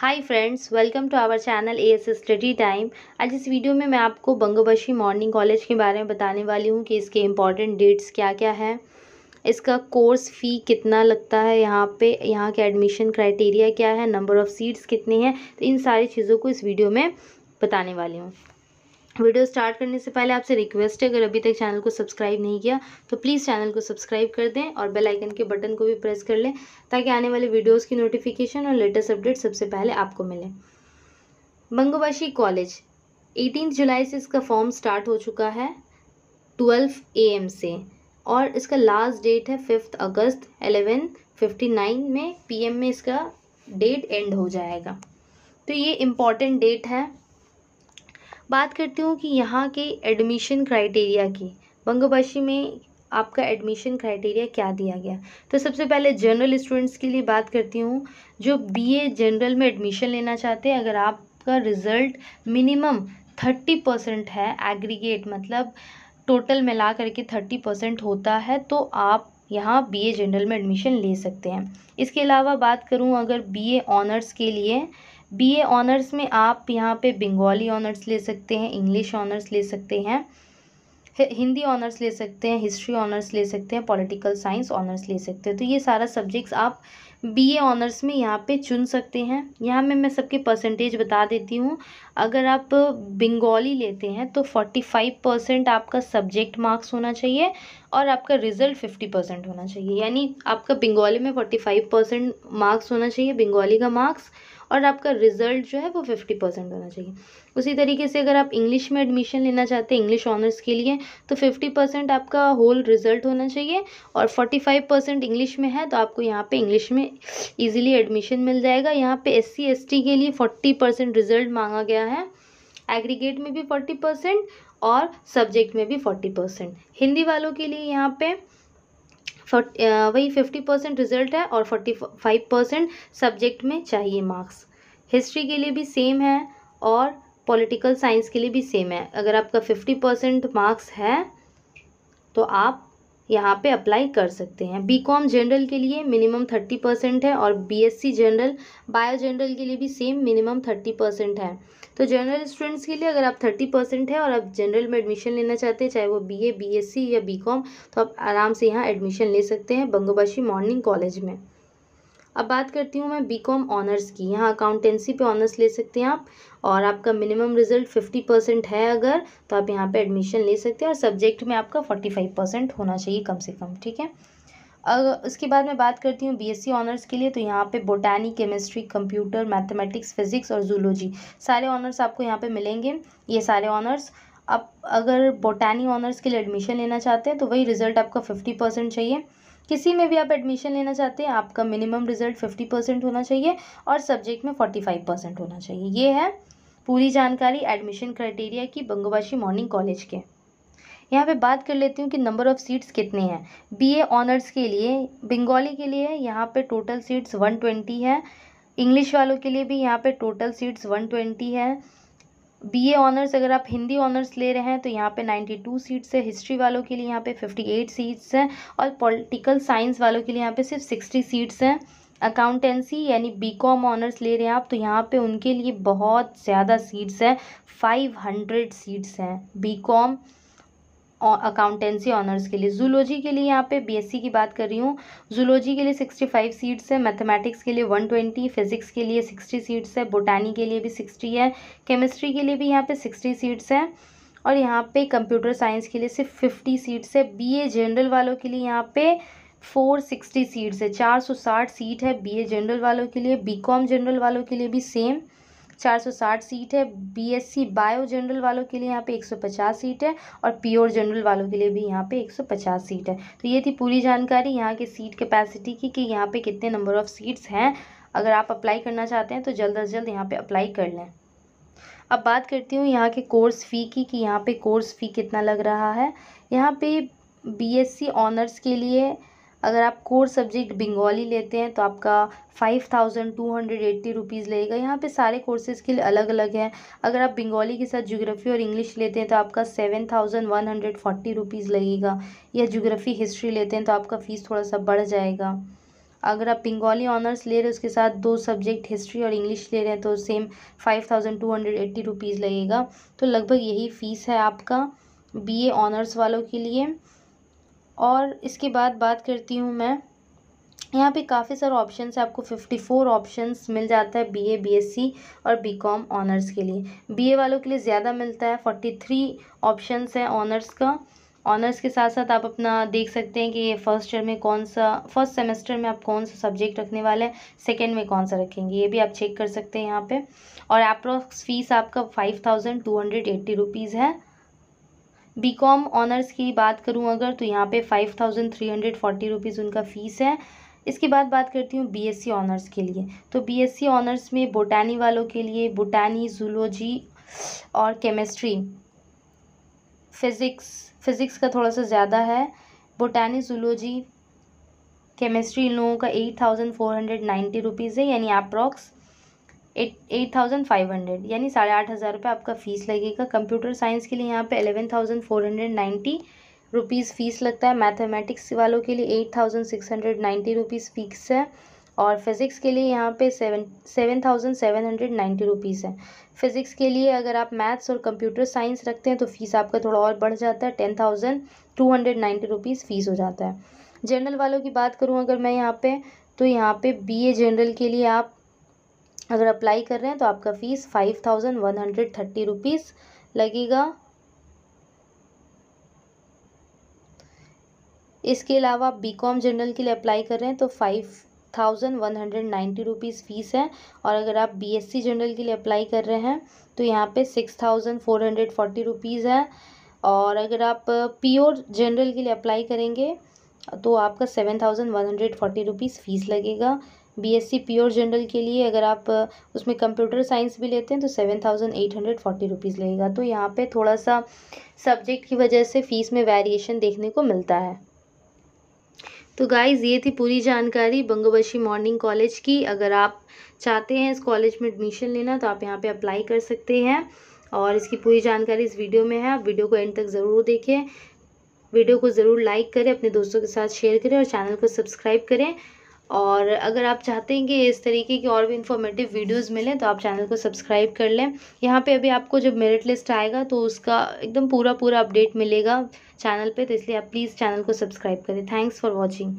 hi friends welcome to our channel A S study time आज इस video में मैं आपको बंगोबशी मॉर्निंग कॉलेज के बारे में बताने वाली हूँ कि इसके इम्पॉर्टेंट डेट्स क्या क्या हैं इसका कोर्स फ़ी कितना लगता है यहाँ पे यहाँ के एडमिशन क्राइटेरिया क्या है नंबर ऑफ़ सीट्स कितनी हैं तो इन सारी चीज़ों को इस वीडियो में बताने वाली हूँ वीडियो स्टार्ट करने से पहले आपसे रिक्वेस्ट है अगर अभी तक चैनल को सब्सक्राइब नहीं किया तो प्लीज़ चैनल को सब्सक्राइब कर दें और बेल आइकन के बटन को भी प्रेस कर लें ताकि आने वाले वीडियोस की नोटिफिकेशन और लेटेस्ट अपडेट सबसे पहले आपको मिले बंगोबाशी कॉलेज एटीन जुलाई से इसका फॉर्म स्टार्ट हो चुका है ट्वेल्व ए से और इसका लास्ट डेट है fifth August eleven fifty nine में एम में इसका डेट एंड हो जाएगा तो ये इम्पॉर्टेंट डेट है बात करती हूँ कि यहाँ के एडमिशन क्राइटेरिया की बंगोबाशी में आपका एडमिशन क्राइटेरिया क्या दिया गया तो सबसे पहले जनरल स्टूडेंट्स के लिए बात करती हूँ जो बीए जनरल में एडमिशन लेना चाहते हैं अगर आपका रिज़ल्ट मिनिमम थर्टी परसेंट है एग्रीगेट मतलब टोटल मिला करके थर्टी परसेंट होता है तो आप यहाँ बीए जनरल में एडमिशन ले सकते हैं इसके अलावा बात करूँ अगर बी ऑनर्स के लिए बीए ऑनर्स में आप यहाँ पे बंगाली ऑनर्स ले सकते हैं इंग्लिश ऑनर्स ले सकते हैं हिंदी ऑनर्स ले सकते हैं हिस्ट्री ऑनर्स ले सकते हैं पॉलिटिकल साइंस ऑनर्स ले सकते हैं तो ये सारा सब्जेक्ट्स आप बीए ऑनर्स में यहाँ पे चुन सकते हैं यहाँ में मैं सबके परसेंटेज बता देती हूँ अगर आप बंगाली लेते हैं तो फोर्टी फाइव परसेंट आपका सब्जेक्ट मार्क्स होना चाहिए और आपका रिजल्ट फिफ्टी परसेंट होना चाहिए यानी आपका बंगाली में फोर्टी फाइव परसेंट मार्क्स होना चाहिए बंगाली का मार्क्स और आपका रिजल्ट जो है वो फिफ्टी परसेंट होना चाहिए उसी तरीके से अगर आप इंग्लिश में एडमिशन लेना चाहते हैं इंग्लिश ऑनर्स के लिए तो फिफ्टी परसेंट आपका होल रिजल्ट होना चाहिए और फोर्टी फाइव परसेंट इंग्लिश में है तो आपको यहाँ पे इंग्लिश में ईजिली एडमिशन मिल जाएगा यहाँ पे एस सी के लिए फोर्टी परसेंट रिजल्ट मांगा गया है एग्रीगेट में भी फोर्टी परसेंट और सब्जेक्ट में भी फोर्टी परसेंट हिंदी वालों के लिए यहाँ पर वही फिफ्टी परसेंट रिजल्ट है और फोर्टी फाइव परसेंट सब्जेक्ट में चाहिए मार्क्स हिस्ट्री के लिए भी सेम है और पॉलिटिकल साइंस के लिए भी सेम है अगर आपका फिफ्टी परसेंट मार्क्स है तो आप यहाँ पे अप्लाई कर सकते हैं बी कॉम जनरल के लिए मिनिमम थर्टी परसेंट है और B S C general bio general के लिए भी सेम मिनिमम थर्टी परसेंट है तो जनरल स्टूडेंट्स के लिए अगर आप थर्टी परसेंट है और आप जनरल में एडमिशन लेना चाहते हैं चाहे वो B A B S C या बी कॉम तो आप आराम से यहाँ एडमिशन ले सकते हैं बंगोबाशी मॉर्निंग कॉलेज में अब बात करती हूँ मैं बी कॉम ऑनर्स की यहाँ अकाउंटेंसी पे ऑनर्स ले सकते हैं आप और आपका मिनिमम रिजल्ट फिफ्टी परसेंट है अगर तो आप यहाँ पे एडमिशन ले सकते हैं और सब्जेक्ट में आपका फोर्टी फाइव परसेंट होना चाहिए कम से कम ठीक है अगर उसके बाद मैं बात करती हूँ बीएससी ऑनर्स e के लिए तो यहाँ पे botany chemistry computer mathematics physics और जूलॉजी सारे ऑनर्स आपको यहाँ पे मिलेंगे ये सारे ऑनर्स आप अगर बोटानी ऑनर्स के लिए एडमिशन लेना चाहते हैं तो वही रिज़ल्ट आपका फिफ्टी परसेंट चाहिए किसी में भी आप एडमिशन लेना चाहते हैं आपका मिनिमम रिज़ल्ट फिफ्टी परसेंट होना चाहिए और सब्जेक्ट में फोर्टी फाइव परसेंट होना चाहिए ये है पूरी जानकारी एडमिशन क्राइटेरिया की बंगोबाशी मॉर्निंग कॉलेज के यहाँ पे बात कर लेती हूँ कि नंबर ऑफ़ सीट्स कितने हैं बीए ऑनर्स के लिए बंगाली के लिए यहाँ पे टोटल सीट्स वन ट्वेंटी है इंग्लिश वालों के लिए भी यहाँ पे टोटल सीट्स वन ट्वेंटी है बीए ऑनर्स अगर आप हिंदी ऑनर्स ले रहे हैं तो यहाँ पे 92 सीट्स है हिस्ट्री वालों के लिए यहाँ पे 58 सीट्स हैं और पॉलिटिकल साइंस वालों के लिए यहाँ पे सिर्फ 60 सीट्स हैं अकाउंटेंसी यानी बीकॉम ऑनर्स ले रहे हैं आप तो यहाँ पे उनके लिए बहुत ज़्यादा सीट्स हैं 500 सीट्स हैं बीकॉम अकाउंटेंसी ऑनर्स के लिए जूलॉजी के लिए यहाँ पे बीएससी की बात कर रही हूँ जूलॉजी के लिए सिक्सटी फाइव सीट्स है मैथमेटिक्स के लिए वन ट्वेंटी फिजिक्स के लिए सिक्सटी सीट्स है बोटानी के लिए भी सिक्सटी है केमिस्ट्री के लिए भी यहाँ पे सिक्सटी सीट्स है और यहाँ पे कंप्यूटर साइंस के लिए सिर्फ फिफ्टी सीट्स है बी जनरल वालों के लिए यहाँ पे फोर सिक्सटी सीट्स है चार सौ साठ सीट है बी जनरल वालों के लिए बी जनरल वालों के लिए भी सेम 460 सीट है बीएससी बायो जनरल वालों के लिए यहाँ पे 150 सीट है और प्योर जनरल वालों के लिए भी यहाँ पे 150 सीट है तो ये थी पूरी जानकारी यहाँ के सीट कैपेसिटी की कि यहाँ पे कितने नंबर ऑफ़ सीट्स हैं अगर आप अप्लाई करना चाहते हैं तो जल्द अज जल्द यहाँ पर अप्लाई कर लें अब बात करती हूँ यहाँ के कोर्स फ़ी की कि यहाँ पर कोर्स फ़ी कितना लग रहा है यहाँ एस सी ऑनर्स के लिए अगर आप कोर सब्जेक्ट बंगाली लेते हैं तो आपका five thousand two hundred eighty rupees लगेगा यहाँ पे सारे कोर्सेज़ के लिए अलग अलग हैं अगर आप बंगाली के साथ ज्योग्राफी और इंग्लिश लेते हैं तो आपका seven thousand one hundred forty rupees लगेगा या ज्योग्राफी हिस्ट्री लेते हैं तो आपका फ़ीस थोड़ा सा बढ़ जाएगा अगर आप बंगाली ऑनर्स ले रहे हैं उसके साथ दो सब्जेक्ट हिस्ट्री और इंग्लिश ले रहे हैं तो same five thousand two hundred eighty rupees लगेगा तो लगभग यही फ़ीस है आपका बी ऑनर्स वालों के लिए और इसके बाद बात करती हूँ मैं यहाँ पे काफ़ी सारे ऑप्शंस है आपको फिफ्टी फोर ऑप्शन मिल जाता है बीए बीएससी और बीकॉम ऑनर्स के लिए बीए वालों के लिए ज़्यादा मिलता है फोर्टी थ्री ऑप्शन है ऑनर्स का ऑनर्स के साथ साथ आप अपना देख सकते हैं कि ये फर्स्ट ईयर में कौन सा फर्स्ट सेमेस्टर में आप कौन सा सब्जेक्ट रखने वाले हैं सेकेंड में कौन सा रखेंगे ये भी आप चेक कर सकते हैं यहाँ पे और अप्रॉक्स फीस आपका five thousand two hundred eighty rupees है बी कॉम ऑनर्स की बात करूँ अगर तो यहाँ पे five thousand three hundred forty rupees उनका फ़ीस है इसके बाद बात करती हूँ बीएससी ऑनर्स के लिए तो बीएससी ऑनर्स में बोटानी वालों के लिए बोटानी जूलोजी और केमिस्ट्री फिज़िक्स फिज़िक्स का थोड़ा सा ज़्यादा है बोटानी जूलोजी केमिस्ट्री इन लोगों का eight thousand four hundred ninety rupees है यानी approx eight eight thousand five hundred यानी साढ़े आठ हज़ार रुपये आपका फ़ीस लगेगा कंप्यूटर साइंस के लिए यहाँ पे eleven thousand four hundred ninety rupees fees लगता है मैथमेटिक्स वालों के लिए eight thousand six hundred ninety rupees fees है और फिज़िक्स के लिए यहाँ पे seven seven thousand seven hundred ninety rupees है फिज़िक्स के लिए अगर आप मैथ्स और कंप्यूटर साइंस रखते हैं तो फ़ीस आपका थोड़ा और बढ़ जाता है ten thousand two hundred ninety rupees fees हो जाता है जनरल वालों की बात करूँ अगर मैं यहाँ पे तो यहाँ पे बीए जनरल के लिए आप अगर अप्लाई कर रहे हैं तो आपका fees five thousand one hundred thirty rupees लगेगा इसके अलावा आप बी कॉम जनरल के लिए अप्लाई कर रहे हैं तो five thousand one hundred ninety rupees fees है और अगर आप बी एस सी जनरल के लिए अप्लाई कर रहे हैं तो यहाँ पे six thousand four hundred forty rupees है और अगर आप प्योर जनरल के लिए अप्लाई करेंगे तो आपका seven thousand one hundred forty rupees fees लगेगा बीएससी प्योर जनरल के लिए अगर आप उसमें कंप्यूटर साइंस भी लेते हैं तो seven thousand eight hundred forty rupees लगेगा तो यहाँ पे थोड़ा सा सब्जेक्ट की वजह से फ़ीस में वेरिएशन देखने को मिलता है तो गाइज़ ये थी पूरी जानकारी बंगोबशी मॉर्निंग कॉलेज की अगर आप चाहते हैं इस कॉलेज में एडमिशन लेना तो आप यहाँ पर अप्लाई कर सकते हैं और इसकी पूरी जानकारी इस वीडियो में है आप वीडियो को एंड तक ज़रूर देखें वीडियो को ज़रूर लाइक करें अपने दोस्तों के साथ शेयर करें और चैनल को सब्सक्राइब करें और अगर आप चाहते हैं कि इस तरीके की और भी इन्फॉर्मेटिव वीडियोस मिलें तो आप चैनल को सब्सक्राइब कर लें यहाँ पे अभी आपको जब मेरिट लिस्ट आएगा तो उसका एकदम पूरा पूरा अपडेट मिलेगा चैनल पे तो इसलिए आप प्लीज़ चैनल को सब्सक्राइब करें थैंक्स फॉर वॉचिंग